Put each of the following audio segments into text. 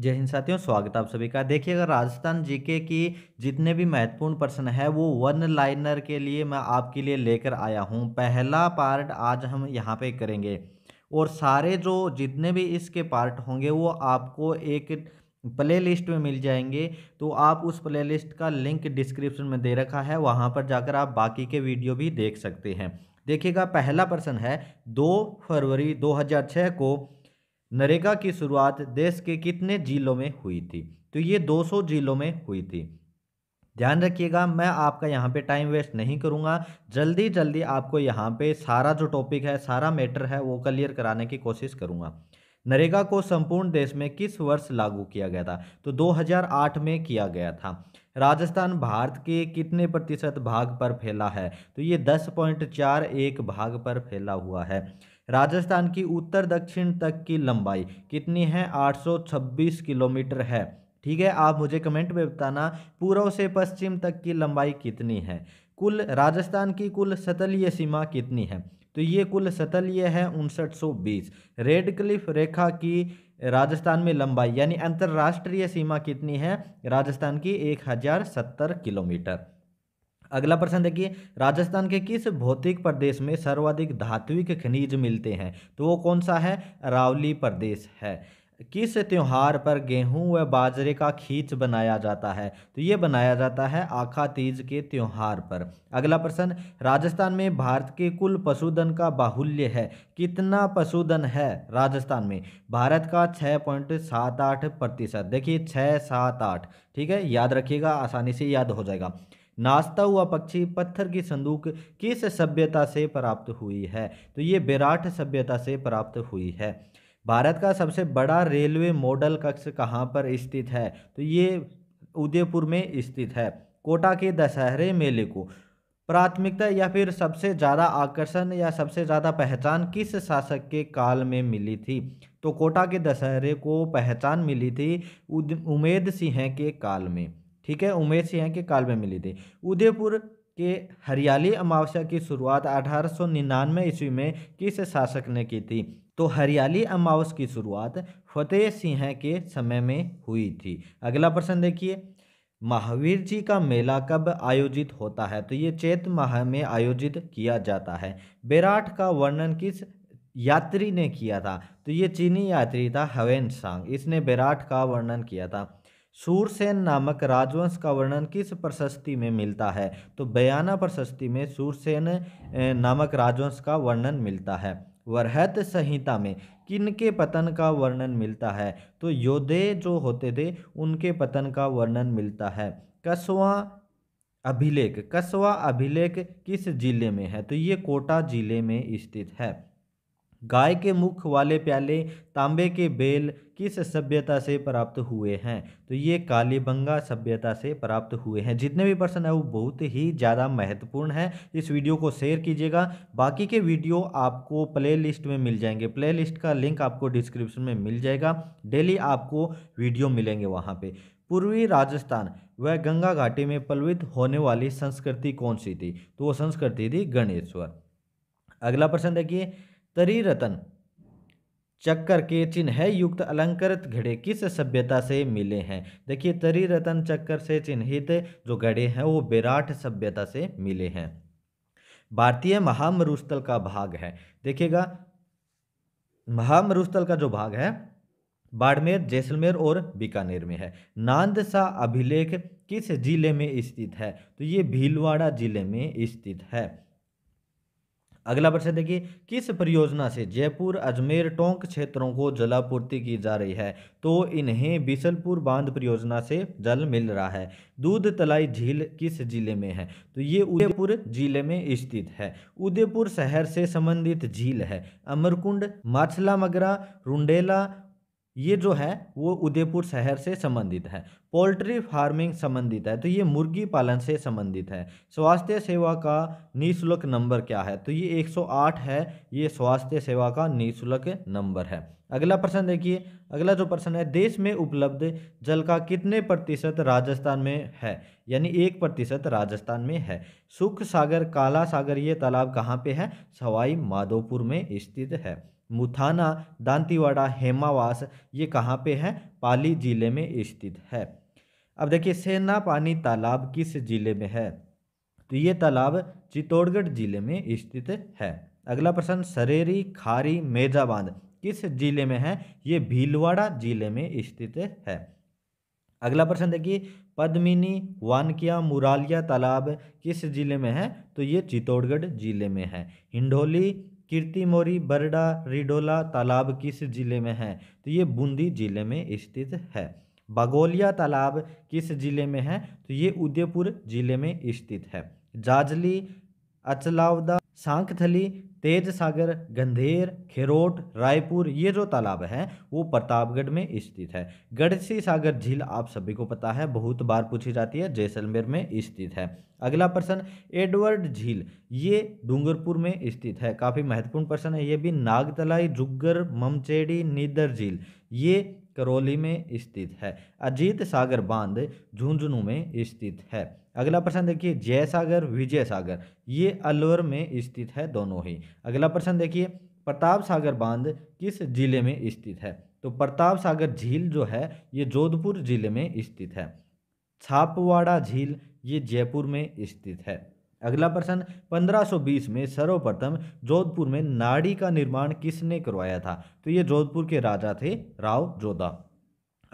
जय हिंद साथियों स्वागत आप सभी का देखिए अगर राजस्थान जीके की जितने भी महत्वपूर्ण प्रश्न है वो वन लाइनर के लिए मैं आपके लिए लेकर आया हूँ पहला पार्ट आज हम यहाँ पे करेंगे और सारे जो जितने भी इसके पार्ट होंगे वो आपको एक प्ले लिस्ट में मिल जाएंगे तो आप उस प्ले लिस्ट का लिंक डिस्क्रिप्शन में दे रखा है वहाँ पर जाकर आप बाकी के वीडियो भी देख सकते हैं देखिएगा पहला प्रश्न है दो फरवरी दो को नरेगा की शुरुआत देश के कितने जिलों में हुई थी तो ये 200 जिलों में हुई थी ध्यान रखिएगा मैं आपका यहाँ पे टाइम वेस्ट नहीं करूँगा जल्दी जल्दी आपको यहाँ पे सारा जो टॉपिक है सारा मैटर है वो क्लियर कराने की कोशिश करूँगा नरेगा को संपूर्ण देश में किस वर्ष लागू किया गया था तो 2008 में किया गया था राजस्थान भारत के कितने प्रतिशत भाग पर फैला है तो ये दस भाग पर फैला हुआ है राजस्थान की उत्तर दक्षिण तक की लंबाई कितनी है 826 किलोमीटर है ठीक है आप मुझे कमेंट में बताना पूर्व से पश्चिम तक की लंबाई कितनी है कुल राजस्थान की कुल सतलीय सीमा कितनी है तो ये कुल सतलीय है उनसठ सौ बीस रेड क्लिफ रेखा की राजस्थान में लंबाई यानी अंतर्राष्ट्रीय सीमा कितनी है राजस्थान की एक हज़ार सत्तर किलोमीटर अगला प्रश्न देखिए राजस्थान के किस भौतिक प्रदेश में सर्वाधिक धात्विक खनिज मिलते हैं तो वो कौन सा है अरावली प्रदेश है किस त्यौहार पर गेहूं व बाजरे का खींच बनाया जाता है तो ये बनाया जाता है आखा तीज के त्यौहार पर अगला प्रश्न राजस्थान में भारत के कुल पशुधन का बाहुल्य है कितना पशुधन है राजस्थान में भारत का छः पॉइंट सात आठ प्रतिशत देखिए छः सात आठ ठीक है याद रखिएगा आसानी से याद हो जाएगा नाश्ता हुआ पक्षी पत्थर की संदूक किस सभ्यता से प्राप्त हुई है तो ये विराट सभ्यता से प्राप्त हुई है भारत का सबसे बड़ा रेलवे मॉडल कक्ष कहाँ पर स्थित है तो ये उदयपुर में स्थित है कोटा के दशहरे मेले को प्राथमिकता या फिर सबसे ज़्यादा आकर्षण या सबसे ज़्यादा पहचान किस शासक के काल में मिली थी तो कोटा के दशहरे को पहचान मिली थी उमेद सिंह के काल में ठीक है उमेर सिंह के काल में मिली थी उदयपुर के हरियाली अमावस्या की शुरुआत 1899 ईस्वी में किस शासक ने की थी तो हरियाली अमावस की शुरुआत फतेह सिंह के समय में हुई थी अगला प्रश्न देखिए महावीर जी का मेला कब आयोजित होता है तो ये चैत माह में आयोजित किया जाता है विराट का वर्णन किस यात्री ने किया था तो ये चीनी यात्री था हवेन सांग इसने विराट का वर्णन किया था सूरसेन नामक राजवंश का वर्णन किस प्रशस्ति में मिलता है तो बयाना प्रशस्ति में सूरसेन नामक राजवंश का वर्णन मिलता है वरहत संहिता में किनके पतन का वर्णन मिलता है तो योद्धे जो होते थे उनके पतन का वर्णन मिलता है कसवा अभिलेख कसवा अभिलेख किस जिले में है तो ये कोटा जिले में स्थित है गाय के मुख वाले प्याले तांबे के बेल किस सभ्यता से प्राप्त हुए हैं तो ये कालीबंगा सभ्यता से प्राप्त हुए हैं जितने भी प्रश्न हैं वो बहुत ही ज़्यादा महत्वपूर्ण है इस वीडियो को शेयर कीजिएगा बाकी के वीडियो आपको प्लेलिस्ट में मिल जाएंगे प्लेलिस्ट का लिंक आपको डिस्क्रिप्शन में मिल जाएगा डेली आपको वीडियो मिलेंगे वहाँ पर पूर्वी राजस्थान वह गंगा घाटी में पलवित होने वाली संस्कृति कौन सी थी तो वो संस्कृति थी गणेश्वर अगला प्रश्न देखिए तरी रतन चक्कर के चिन्ह है युक्त अलंकृत घड़े किस सभ्यता से मिले हैं देखिए तरी रतन चक्कर से चिन्हित जो घड़े हैं वो विराट सभ्यता से मिले हैं भारतीय महामरुस्थल का भाग है देखिएगा महामरुस्थल का जो भाग है बाड़मेर जैसलमेर और बीकानेर में है नांद सा अभिलेख किस जिले में स्थित है तो ये भीलवाड़ा जिले में स्थित है अगला प्रश्न देखिए किस परियोजना से जयपुर अजमेर टोंक क्षेत्रों को जलापूर्ति की जा रही है तो इन्हें बिसलपुर बांध परियोजना से जल मिल रहा है दूध तलाई झील किस जिले में है तो ये उदयपुर जिले में स्थित है उदयपुर शहर से संबंधित झील है अमरकुंड माछला मगरा रुंडेला ये जो है वो उदयपुर शहर से संबंधित है पोल्ट्री फार्मिंग संबंधित है तो ये मुर्गी पालन से संबंधित है स्वास्थ्य सेवा का निःशुल्क नंबर क्या है तो ये 108 है ये स्वास्थ्य सेवा का निःशुल्क नंबर है अगला प्रश्न देखिए अगला जो प्रश्न है देश में उपलब्ध जल का कितने प्रतिशत राजस्थान में है यानी एक प्रतिशत राजस्थान में है सुख सागर काला सागर ये तालाब कहाँ पे है सवाई माधोपुर में स्थित है मुथाना दांतीवाड़ा हेमावास ये कहाँ पे है पाली जिले में स्थित है अब देखिए सेना पानी तालाब किस जिले में है तो ये तालाब चित्तौड़गढ़ जिले में स्थित है अगला प्रश्न सरेरी खारी मेजा बांध किस जिले में है ये भीलवाड़ा जिले में स्थित है अगला प्रश्न देखिए पद्मिनी वानकिया मुरालिया तालाब किस जिले में है तो ये चित्तौड़गढ़ जिले में है हिंडोली कीर्ति मोरी बरडा रिडोला तालाब किस जिले में है तो ये बूंदी जिले में स्थित है बागोलिया तालाब किस जिले में है तो ये उदयपुर जिले में स्थित है जाजली अचलावदा सांकथली तेज सागर गंधेर खेरोट रायपुर ये जो तालाब है वो प्रतापगढ़ में स्थित है गढ़सी सागर झील आप सभी को पता है बहुत बार पूछी जाती है जैसलमेर में स्थित है अगला प्रश्न एडवर्ड झील ये डूंगरपुर में स्थित है काफ़ी महत्वपूर्ण प्रश्न है ये भी नागतलाई जुग्गर ममचेड़ी नीदर झील ये करौली में स्थित है अजीत सागर बांध झुंझुनू में स्थित है अगला प्रश्न देखिए जय सागर विजय सागर ये अलवर में स्थित है दोनों ही अगला प्रश्न देखिए प्रताप सागर बांध किस जिले में स्थित है तो प्रताप सागर झील जो है ये जोधपुर जिले में स्थित है छापवाड़ा झील ये जयपुर में स्थित है अगला प्रश्न 1520 में सर्वप्रथम जोधपुर में नाड़ी का निर्माण किसने करवाया था तो ये जोधपुर के राजा थे राव जोधा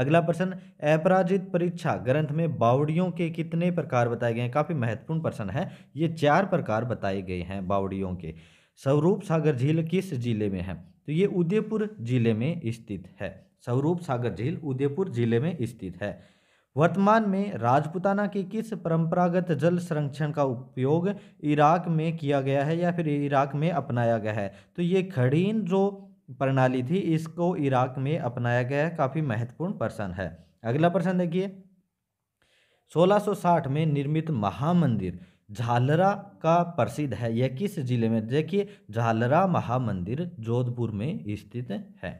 अगला प्रश्न अपराजित परीक्षा ग्रंथ में बावड़ियों के कितने प्रकार बताए गए हैं काफ़ी महत्वपूर्ण प्रश्न है ये चार प्रकार बताए गए हैं बावड़ियों के स्वरूप सागर झील किस जिले में है तो ये उदयपुर जिले में स्थित है स्वरूप सागर झील उदयपुर जिले में स्थित है वर्तमान में राजपुताना के किस परंपरागत जल संरक्षण का उपयोग इराक में किया गया है या फिर इराक में अपनाया गया है तो ये खड़ीन जो प्रणाली थी इसको इराक में अपनाया गया है काफ़ी महत्वपूर्ण प्रश्न है अगला प्रश्न देखिए 1660 में निर्मित महामंदिर झालरा का प्रसिद्ध है यह किस जिले में देखिए झालरा महामंदिर जोधपुर में स्थित है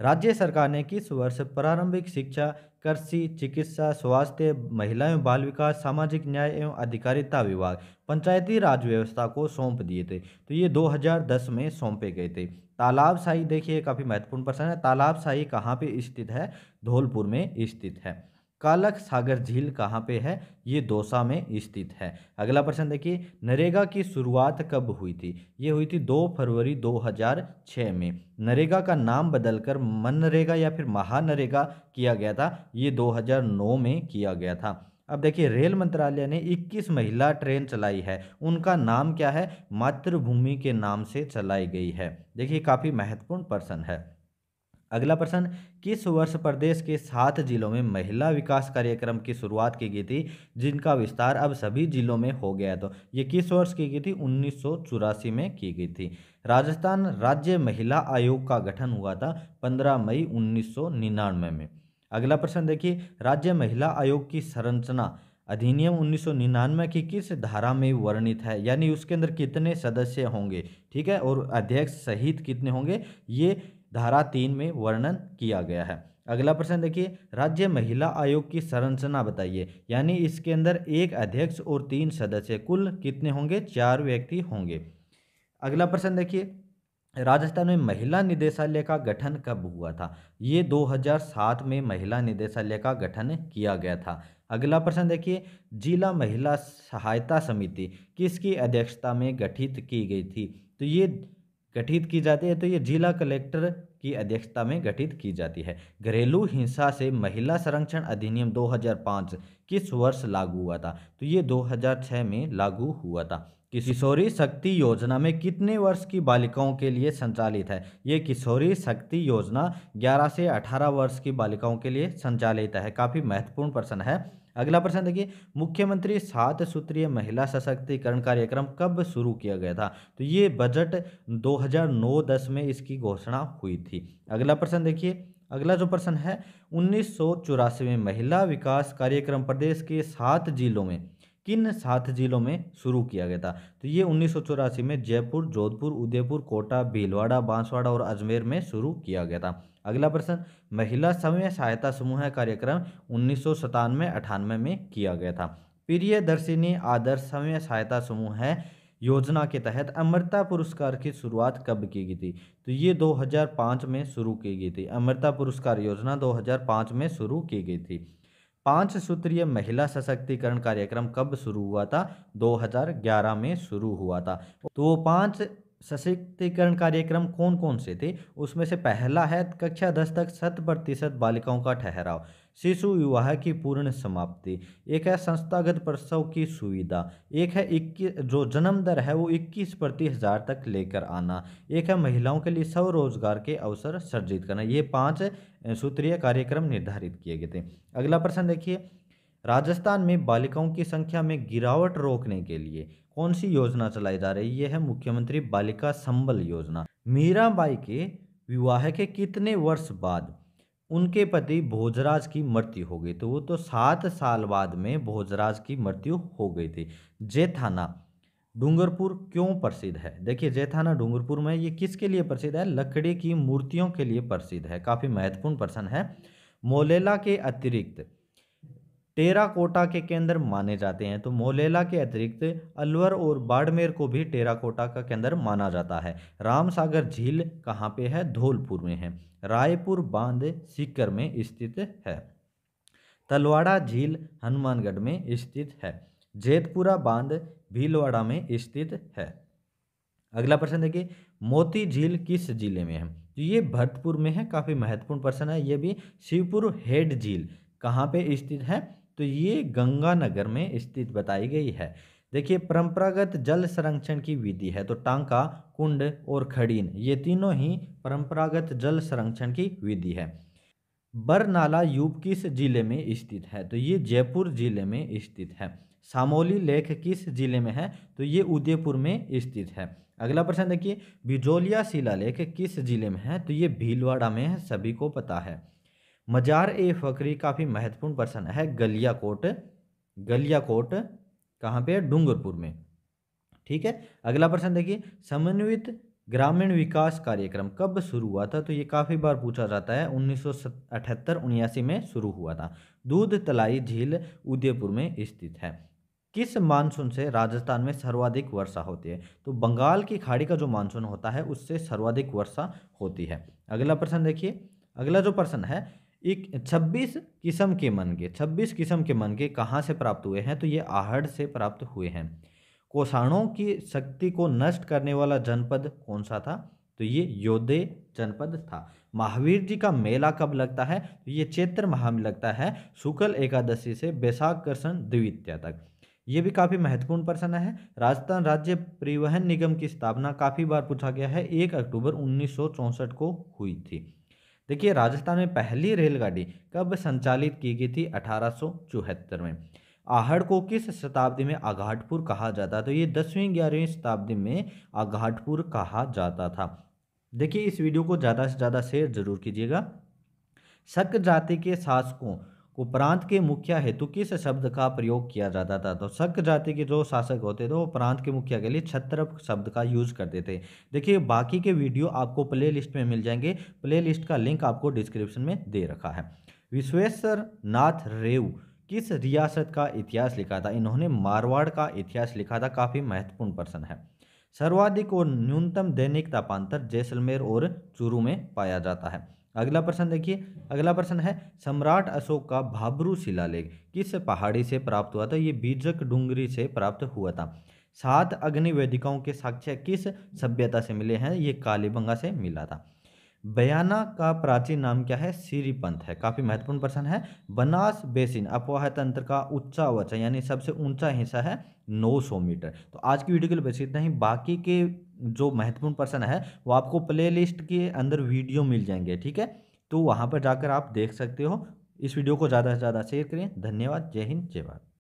राज्य सरकार ने किस वर्ष प्रारंभिक शिक्षा कृषि चिकित्सा स्वास्थ्य महिला एवं बाल विकास सामाजिक न्याय एवं अधिकारिता विभाग पंचायती राज व्यवस्था को सौंप दिए थे तो ये 2010 में सौंपे गए थे तालाब शाही देखिए काफ़ी महत्वपूर्ण प्रश्न है तालाब शाही कहाँ पे स्थित है धौलपुर में स्थित है कालक सागर झील कहाँ पे है ये दौसा में स्थित है अगला प्रश्न देखिए नरेगा की शुरुआत कब हुई थी ये हुई थी 2 फरवरी 2006 में नरेगा का नाम बदलकर मनरेगा या फिर महानरेगा किया गया था ये 2009 में किया गया था अब देखिए रेल मंत्रालय ने 21 महिला ट्रेन चलाई है उनका नाम क्या है मातृभूमि के नाम से चलाई गई है देखिए काफ़ी महत्वपूर्ण प्रश्न है अगला प्रश्न किस वर्ष प्रदेश के सात जिलों में महिला विकास कार्यक्रम की शुरुआत की गई थी जिनका विस्तार अब सभी जिलों में हो गया तो ये किस वर्ष की गई थी उन्नीस में की गई थी राजस्थान राज्य महिला आयोग का गठन हुआ था 15 मई उन्नीस में अगला प्रश्न देखिए राज्य महिला आयोग की संरचना अधिनियम 1999 की किस धारा में वर्णित है यानी उसके अंदर कितने सदस्य होंगे ठीक है और अध्यक्ष सहित कितने होंगे ये धारा तीन में वर्णन किया गया है अगला प्रश्न देखिए राज्य महिला आयोग की संरचना बताइए यानी इसके अंदर एक अध्यक्ष और तीन सदस्य कुल कितने होंगे चार व्यक्ति होंगे अगला प्रश्न देखिए राजस्थान में महिला निदेशालय का गठन कब हुआ था ये 2007 में महिला निदेशालय का गठन किया गया था अगला प्रश्न देखिए जिला महिला सहायता समिति किसकी अध्यक्षता में गठित की गई थी तो ये गठित की जाती है तो ये जिला कलेक्टर की अध्यक्षता में गठित की जाती है घरेलू हिंसा से महिला संरक्षण अधिनियम 2005 किस वर्ष लागू हुआ था तो ये 2006 में लागू हुआ था किशोरी शक्ति योजना में कितने वर्ष की बालिकाओं के लिए संचालित है ये किशोरी शक्ति योजना 11 से 18 वर्ष की बालिकाओं के लिए संचालित है काफ़ी महत्वपूर्ण प्रश्न है अगला प्रश्न देखिए मुख्यमंत्री सात सूत्रीय महिला सशक्तिकरण कार्यक्रम कब शुरू किया गया था तो ये बजट 2009-10 में इसकी घोषणा हुई थी अगला प्रश्न देखिए अगला जो प्रश्न है उन्नीस में महिला विकास कार्यक्रम प्रदेश के सात जिलों में किन सात जिलों में शुरू किया गया था तो ये उन्नीस में जयपुर जोधपुर उदयपुर कोटा भीलवाड़ा बांसवाड़ा और अजमेर में शुरू किया गया था अगला प्रश्न महिला समय सहायता समूह कार्यक्रम उन्नीस सौ अठानवे में किया गया था प्रियदर्शिनी आदर्श समय सहायता समूह है योजना के तहत अमृता पुरस्कार की शुरुआत कब की गई थी तो ये 2005 में शुरू की गई थी अमृता पुरस्कार योजना 2005 में शुरू की गई थी पांच सूत्रीय महिला सशक्तिकरण कार्यक्रम कब शुरू हुआ था 2011 में शुरू हुआ था तो पांच सशक्तिकरण कार्यक्रम कौन कौन से थे उसमें से पहला है कक्षा दस तक शत प्रतिशत बालिकाओं का ठहराव शिशु विवाह की पूर्ण समाप्ति एक है संस्थागत प्रसव की सुविधा एक है इक्कीस जो जन्म दर है वो इक्कीस प्रति हज़ार तक लेकर आना एक है महिलाओं के लिए स्वरोजगार के अवसर सर्जित करना ये पाँच सूत्रीय कार्यक्रम निर्धारित किए गए थे अगला प्रश्न देखिए राजस्थान में बालिकाओं की संख्या में गिरावट रोकने के लिए कौन सी योजना चलाई जा रही है मुख्यमंत्री बालिका संबल योजना मीराबाई के विवाह के कितने वर्ष बाद उनके पति भोजराज की मृत्यु हो गई तो वो तो सात साल बाद में भोजराज की मृत्यु हो गई थी जेथाना डूंगरपुर क्यों प्रसिद्ध है देखिए जेथाना डूंगरपुर में ये किसके लिए प्रसिद्ध है लकड़ी की मूर्तियों के लिए प्रसिद्ध है काफ़ी महत्वपूर्ण प्रश्न है मोलेला के अतिरिक्त टेरा कोटा के केंद्र माने जाते हैं तो मोलेला के अतिरिक्त अलवर और बाड़मेर को भी टेरा कोटा का केंद्र माना जाता है राम सागर झील कहाँ पे है धौलपुर में है रायपुर बांध सीकर में स्थित है तलवाड़ा झील हनुमानगढ़ में स्थित है जेतपुरा बांध भीलवाड़ा में स्थित है अगला प्रश्न देखिए मोती झील किस जिले में है तो ये भरतपुर में है काफ़ी महत्वपूर्ण प्रश्न है ये भी शिवपुर हेड झील कहाँ पे स्थित है तो ये गंगानगर में स्थित बताई गई है देखिए परंपरागत जल संरक्षण की विधि है तो टांका कुंड और खड़ीन ये तीनों ही परंपरागत जल संरक्षण की विधि है बरनाला यूप किस जिले में स्थित है तो ये जयपुर जिले में स्थित है सामोली लेख किस जिले में है तो ये उदयपुर में स्थित है अगला प्रश्न देखिए बिजोलिया शिला किस जिले में है तो ये भीलवाड़ा में है सभी को पता है मजार ए फकरी काफ़ी महत्वपूर्ण पर्सन है गलिया कोट गलिया कोट कहाँ पे है डूंगरपुर में ठीक है अगला प्रश्न देखिए समन्वित ग्रामीण विकास कार्यक्रम कब शुरू हुआ था तो ये काफ़ी बार पूछा जाता है उन्नीस सौ अठहत्तर में शुरू हुआ था दूध तलाई झील उदयपुर में स्थित है किस मानसून से राजस्थान में सर्वाधिक वर्षा होती है तो बंगाल की खाड़ी का जो मानसून होता है उससे सर्वाधिक वर्षा होती है अगला प्रश्न देखिए अगला जो प्रश्न है एक छब्बीस किस्म के मन के छब्बीस किस्म के मन के कहाँ से प्राप्त हुए हैं तो ये आहड़ से प्राप्त हुए हैं कोषाणों की शक्ति को नष्ट करने वाला जनपद कौन सा था तो ये योद्धे जनपद था महावीर जी का मेला कब लगता है तो ये चैत्र माह में लगता है शुक्ल एकादशी से बैसाख कृष्ण द्वितीया तक ये भी काफ़ी महत्वपूर्ण प्रश्न है राजस्थान राज्य परिवहन निगम की स्थापना काफ़ी बार पूछा गया है एक अक्टूबर उन्नीस को हुई थी देखिए राजस्थान में पहली रेलगाड़ी कब संचालित की गई थी अठारह में आहड़ को किस शताब्दी में आघाटपुर कहा जाता तो ये दसवीं ग्यारहवीं शताब्दी में आघाटपुर कहा जाता था देखिए इस वीडियो को ज़्यादा से ज़्यादा शेयर जरूर कीजिएगा शक जाति के शासकों को प्रांत के मुखिया हेतु किस शब्द का प्रयोग किया जाता था तो शक जाति के जो शासक होते थे वो प्रांत के मुखिया के लिए छत्र शब्द का यूज करते थे देखिए बाकी के वीडियो आपको प्ले लिस्ट में मिल जाएंगे प्ले लिस्ट का लिंक आपको डिस्क्रिप्शन में दे रखा है विश्वेश्वर नाथ रेव किस रियासत का इतिहास लिखा था इन्होंने मारवाड़ का इतिहास लिखा था काफ़ी महत्वपूर्ण पर्सन है सर्वाधिक और न्यूनतम दैनिक तापांतर जैसलमेर और चूरू में पाया जाता है अगला प्रश्न देखिए अगला प्रश्न है सम्राट अशोक का भाबरू शिलालेख किस पहाड़ी से प्राप्त हुआ था ये बीजक डूंगरी से प्राप्त हुआ था सात अग्निवेदिकाओं के साक्ष्य किस सभ्यता से मिले हैं ये कालीबंगा से मिला था बयाना का प्राचीन नाम क्या है सीरीपंथ है काफ़ी महत्वपूर्ण प्रश्न है बनास बेसिन अपवाह तंत्र का उच्चा वचा यानी सबसे ऊंचा हिस्सा है 900 मीटर तो आज की वीडियो के लिए बस इतना ही बाकी के जो महत्वपूर्ण पर्सन है वो आपको प्लेलिस्ट के अंदर वीडियो मिल जाएंगे ठीक है तो वहाँ पर जाकर आप देख सकते हो इस वीडियो को ज़्यादा से ज़्यादा शेयर करें धन्यवाद जय हिंद जय भारत